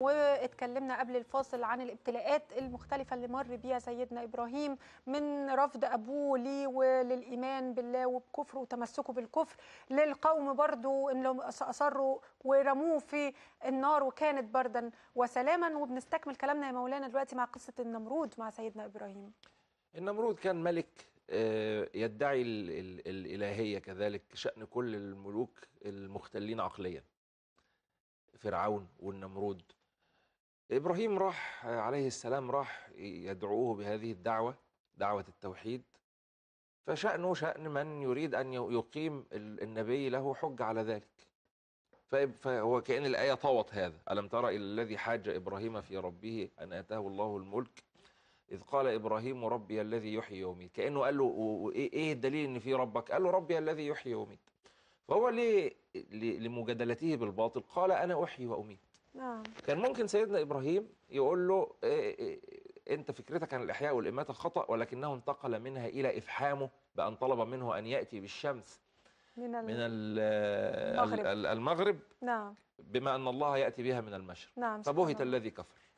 واتكلمنا قبل الفاصل عن الابتلاءات المختلفة اللي مر بيها سيدنا إبراهيم من رفض أبوه ليه وللإيمان بالله وبكفره وتمسكه بالكفر للقوم برضو إنهم أصروا ورموه في النار وكانت بردا وسلاما وبنستكمل كلامنا يا مولانا دلوقتي مع قصة النمرود مع سيدنا إبراهيم النمرود كان ملك آه، يدعي الإلهية كذلك شأن كل الملوك المختلين عقليا فرعون والنمرود إبراهيم راح عليه السلام راح يدعوه بهذه الدعوة دعوة التوحيد فشأنه شأن من يريد أن يقيم النبي له حج على ذلك فهو كأن الآية طوت هذا ألم ترى إلى الذي حاج إبراهيم في ربه أن آتاه الله الملك إذ قال إبراهيم ربي الذي يحيي ويميت كأنه قال له إيه-،, إيه الدليل إن في ربك قال له ربي الذي يحيي ويميت فهو ليه لمجادلته بالباطل قال أنا أحيي وأميت نعم كان ممكن سيدنا إبراهيم يقول له إيه، إيه، إيه، أنت فكرتك عن الإحياء والإماتة خطأ ولكنه انتقل منها إلى إفحامه بأن طلب منه أن يأتي بالشمس من, من المغرب, المغرب نعم بما أن الله يأتي بها من المشرق نعم فبهت الذي كفر